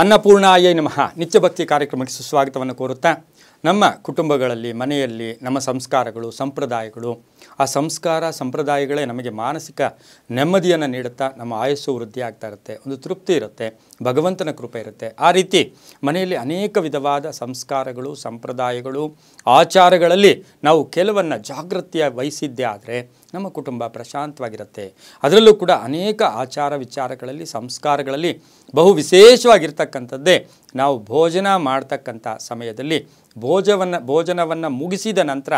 ಅನ್ನಪೂರ್ಣಾಯೇ ನಮಃ ನಿತ್ಯಭಕ್ತಿ ಕಾರ್ಯಕ್ರಮಕ್ಕೆ ಸುಸ್ವಾಗತವನ್ನು ಕೋರುತ್ತಾ ನಮ್ಮ ಕುಟುಂಬಗಳಲ್ಲಿ ಮನೆಯಲ್ಲಿ ನಮ್ಮ ಸಂಸ್ಕಾರಗಳು ಸಂಪ್ರದಾಯಗಳು ಆ ಸಂಸ್ಕಾರ ಸಂಪ್ರದಾಯಗಳೇ ನಮಗೆ ಮಾನಸಿಕ ನೆಮ್ಮದಿಯನ್ನು ನೀಡುತ್ತಾ ನಮ್ಮ ಆಯಸ್ಸು ವೃದ್ಧಿ ಆಗ್ತಾ ಇರುತ್ತೆ ಒಂದು ತೃಪ್ತಿ ಇರುತ್ತೆ ಭಗವಂತನ ಕೃಪೆ ಇರುತ್ತೆ ಆ ರೀತಿ ಮನೆಯಲ್ಲಿ ಅನೇಕ ವಿಧವಾದ ಸಂಸ್ಕಾರಗಳು ಸಂಪ್ರದಾಯಗಳು ಆಚಾರಗಳಲ್ಲಿ ನಾವು ಕೆಲವನ್ನು ಜಾಗೃತಿಯ ವಹಿಸಿದ್ದೇ ಆದರೆ ನಮ್ಮ ಕುಟುಂಬ ಪ್ರಶಾಂತವಾಗಿರುತ್ತೆ ಅದರಲ್ಲೂ ಕೂಡ ಅನೇಕ ಆಚಾರ ವಿಚಾರಗಳಲ್ಲಿ ಸಂಸ್ಕಾರಗಳಲ್ಲಿ ಬಹು ವಿಶೇಷವಾಗಿರ್ತಕ್ಕಂಥದ್ದೇ ನಾವು ಭೋಜನ ಮಾಡ್ತಕ್ಕಂಥ ಸಮಯದಲ್ಲಿ ಭೋಜವನ್ನು ಭೋಜನವನ್ನು ಮುಗಿಸಿದ ನಂತರ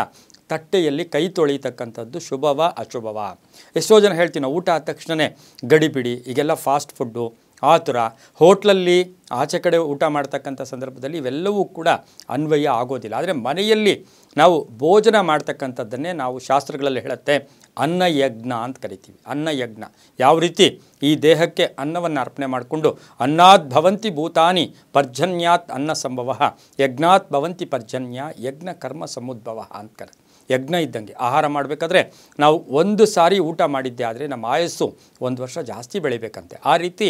ತಟ್ಟೆಯಲ್ಲಿ ಕೈ ತೊಳಿತಕ್ಕಂಥದ್ದು ಶುಭವ ಅಶುಭವ ಎಷ್ಟೋ ಜನ ಹೇಳ್ತೀವಿ ಊಟ ಆದ ತಕ್ಷಣವೇ ಗಡಿಬಿಡಿ ಈಗೆಲ್ಲ ಫಾಸ್ಟ್ ಫುಡ್ಡು ಥರ ಹೋಟ್ಲಲ್ಲಿ ಆಚೆ ಕಡೆ ಊಟ ಮಾಡ್ತಕ್ಕಂಥ ಸಂದರ್ಭದಲ್ಲಿ ಇವೆಲ್ಲವೂ ಕೂಡ ಅನ್ವಯ ಆಗೋದಿಲ್ಲ ಆದರೆ ಮನೆಯಲ್ಲಿ ನಾವು ಭೋಜನ ಮಾಡ್ತಕ್ಕಂಥದ್ದನ್ನೇ ನಾವು ಶಾಸ್ತ್ರಗಳಲ್ಲಿ ಹೇಳುತ್ತೆ अन्नयज्ञ ಅಂತ ಕರಿತೀವಿ अन्नयಜ್ಞ ಯಾವ ರೀತಿ ಈ ದೇಹಕ್ಕೆ ಅನ್ನವನ್ನು ಅರ್ಪಣೆ ಮಾಡ್ಕೊಂಡು ಅನ್ನಾದ ಭವಂತಿ ಭೂತಾನಿ ಪರ್ಜನ್ಯಾತ್ ಅನ್ನ ಸಂಭವಃ ಯಜ್ಞಾತ್ ಭವಂತಿ ಪರ್ಜನ್ಯಾ ಯಜ್ಞ ಕರ್ಮ ಸಮುದ್ಭವಃ ಅಂತಕರಿ ಯಜ್ಞ ಇದ್ದಂಗೆ ಆಹಾರ ಮಾಡಬೇಕಾದ್ರೆ ನಾವು ಒಂದು ಸಾರಿ ಊಟ ಮಾಡಿದ್ದೆ ಆದರೆ ನಮ್ಮ ಆಯಸ್ಸು ಒಂದು ವರ್ಷ ಜಾಸ್ತಿ ಬೆಳಿಬೇಕಂತೆ ಆ ರೀತಿ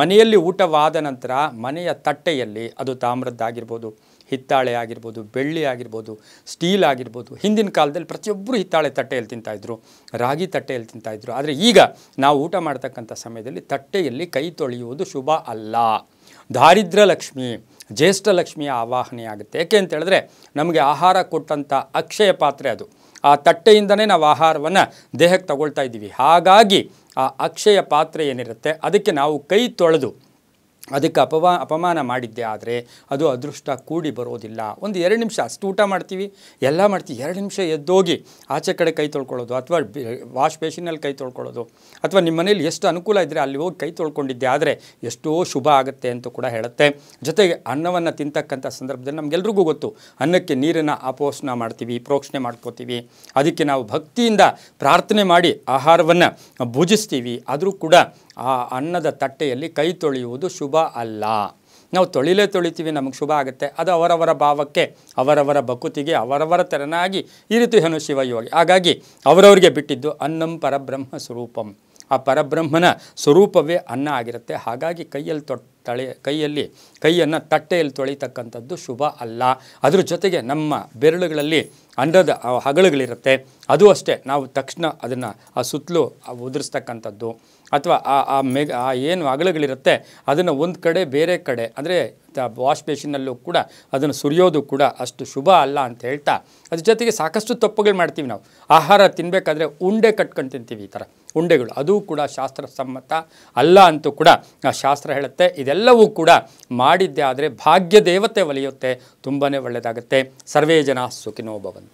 ಮನೆಯಲ್ಲಿ ಊಟವಾದ ನಂತರ ಮನೆಯ ತಟ್ಟೆಯಲ್ಲಿ ಅದು ತಾಮ್ರದ್ದಾಗಿರ್ಬೋದು ಹಿತ್ತಾಳೆ ಆಗಿರ್ಬೋದು ಬೆಳ್ಳಿ ಆಗಿರ್ಬೋದು ಸ್ಟೀಲ್ ಆಗಿರ್ಬೋದು ಹಿಂದಿನ ಕಾಲದಲ್ಲಿ ಪ್ರತಿಯೊಬ್ಬರು ಹಿತ್ತಾಳೆ ತಟ್ಟೆಯಲ್ಲಿ ತಿಂತಾಯಿದ್ರು ರಾಗಿ ತಟ್ಟೆಯಲ್ಲಿ ತಿಂತಾಯಿದ್ರು ಆದರೆ ಈಗ ನಾವು ಊಟ ಮಾಡ್ತಕ್ಕಂಥ ಸಮಯದಲ್ಲಿ ತಟ್ಟೆಯಲ್ಲಿ ಕೈ ತೊಳೆಯುವುದು ಶುಭ ಅಲ್ಲ ದಾರಿದ್ರ್ಯ ಲಕ್ಷ್ಮಿ ಜ್ಯೇಷ್ಠಲಕ್ಷ್ಮಿಯ ಆವಾಹನೆಯಾಗುತ್ತೆ ಯಾಕೆ ಅಂತ ಹೇಳಿದ್ರೆ ನಮಗೆ ಆಹಾರ ಕೊಟ್ಟಂಥ ಅಕ್ಷಯ ಪಾತ್ರೆ ಅದು ಆ ತಟ್ಟೆಯಿಂದನೇ ನಾವು ಆಹಾರವನ್ನು ದೇಹಕ್ಕೆ ತಗೊಳ್ತಾ ಇದ್ದೀವಿ ಹಾಗಾಗಿ ಆ ಅಕ್ಷಯ ಪಾತ್ರೆ ಏನಿರುತ್ತೆ ಅದಕ್ಕೆ ನಾವು ಕೈ ತೊಳೆದು ಅದಕ್ಕೆ ಅಪವಾ ಅಪಮಾನ ಮಾಡಿದ್ದೆ ಆದರೆ ಅದು ಅದೃಷ್ಟ ಕೂಡಿ ಬರೋದಿಲ್ಲ ಒಂದು ಎರಡು ನಿಮಿಷ ಅಷ್ಟು ಊಟ ಮಾಡ್ತೀವಿ ಎಲ್ಲ ಮಾಡ್ತೀವಿ ಎರಡು ನಿಮಿಷ ಎದ್ದೋಗಿ ಆಚೆ ಕಡೆ ಕೈ ತೊಳ್ಕೊಳ್ಳೋದು ಅಥವಾ ವಾಶ್ ಬೇಷಿನಲ್ಲಿ ಕೈ ತೊಳ್ಕೊಳ್ಳೋದು ಅಥವಾ ನಿಮ್ಮ ಮನೇಲಿ ಎಷ್ಟು ಅನುಕೂಲ ಇದ್ದರೆ ಅಲ್ಲಿ ಹೋಗಿ ಕೈ ತೊಳ್ಕೊಂಡಿದ್ದೆ ಆದರೆ ಎಷ್ಟೋ ಶುಭ ಆಗುತ್ತೆ ಅಂತ ಕೂಡ ಹೇಳುತ್ತೆ ಜೊತೆಗೆ ಅನ್ನವನ್ನು ತಿಂತಕ್ಕಂಥ ಸಂದರ್ಭದಲ್ಲಿ ನಮಗೆಲ್ರಿಗೂ ಗೊತ್ತು ಅನ್ನಕ್ಕೆ ನೀರನ್ನು ಆಪೋಷಣ ಮಾಡ್ತೀವಿ ಪ್ರೋಕ್ಷಣೆ ಮಾಡ್ಕೋತೀವಿ ಅದಕ್ಕೆ ನಾವು ಭಕ್ತಿಯಿಂದ ಪ್ರಾರ್ಥನೆ ಮಾಡಿ ಆಹಾರವನ್ನು ಭುಜಿಸ್ತೀವಿ ಆದರೂ ಕೂಡ ಆ ಅನ್ನದ ತಟ್ಟೆಯಲ್ಲಿ ಕೈ ತೊಳೆಯುವುದು ಶುಭ ಅಲ್ಲ ನಾವು ತೊಳಿಲೇ ತೊಳಿತೀವಿ ನಮಗೆ ಶುಭ ಆಗುತ್ತೆ ಅದು ಅವರವರ ಭಾವಕ್ಕೆ ಅವರವರ ಬಕುತಿಗೆ ಅವರವರ ತೆರನಾಗಿ ಈ ರೀತಿ ಹನು ಶಿವಯೋಗಿ ಹಾಗಾಗಿ ಅವರವರಿಗೆ ಬಿಟ್ಟಿದ್ದು ಅನ್ನಂ ಪರಬ್ರಹ್ಮ ಸ್ವರೂಪಂ ಆ ಪರಬ್ರಹ್ಮನ ಸ್ವರೂಪವೇ ಅನ್ನ ಆಗಿರುತ್ತೆ ಹಾಗಾಗಿ ಕೈಯಲ್ಲಿ ತೊ ತಳೆ ಕೈಯಲ್ಲಿ ಕೈಯನ್ನು ತಟ್ಟೆಯಲ್ಲಿ ತೊಳಿತಕ್ಕಂಥದ್ದು ಶುಭ ಅಲ್ಲ ಅದರ ಜೊತೆಗೆ ನಮ್ಮ ಬೆರಳುಗಳಲ್ಲಿ ಅಂಡದ ಹಗಳುಗಳಿರುತ್ತೆ ಅದು ಅಷ್ಟೇ ನಾವು ತಕ್ಷಣ ಅದನ್ನು ಆ ಸುತ್ತಲೂ ಉದುರಿಸ್ತಕ್ಕಂಥದ್ದು ಅಥವಾ ಆ ಆ ಮೆಗ್ ಆ ಏನು ಹಗಳುಗಳಿರುತ್ತೆ ಅದನ್ನು ಒಂದು ಕಡೆ ಬೇರೆ ಕಡೆ ಅಂದರೆ ವಾಶ್ ಬೇಷಿನಲ್ಲೂ ಕೂಡ ಅದನ್ನು ಸುರಿಯೋದು ಕೂಡ ಅಷ್ಟು ಶುಭ ಅಲ್ಲ ಅಂತ ಹೇಳ್ತಾ ಅದ್ರ ಜೊತೆಗೆ ಸಾಕಷ್ಟು ತಪ್ಪುಗಳು ಮಾಡ್ತೀವಿ ನಾವು ಆಹಾರ ತಿನ್ನಬೇಕಾದ್ರೆ ಉಂಡೆ ಕಟ್ಕೊಂಡು ತಿಂತೀವಿ ಈ ಥರ ಉಂಡೆಗಳು ಅದು ಕೂಡ ಶಾಸ್ತ್ರ ಸಮ್ಮತ ಅಲ್ಲ ಅಂತೂ ಕೂಡ ಶಾಸ್ತ್ರ ಹೇಳುತ್ತೆ ಇದೆಲ್ಲವೂ ಕೂಡ ಮಾಡಿದ್ದೆ ಆದರೆ ಭಾಗ್ಯ ದೇವತೆ ಒಲಿಯುತ್ತೆ ತುಂಬಾ ಒಳ್ಳೆಯದಾಗುತ್ತೆ ಸರ್ವೇ ಜನ ಸುಖಿನೋಭವಂತ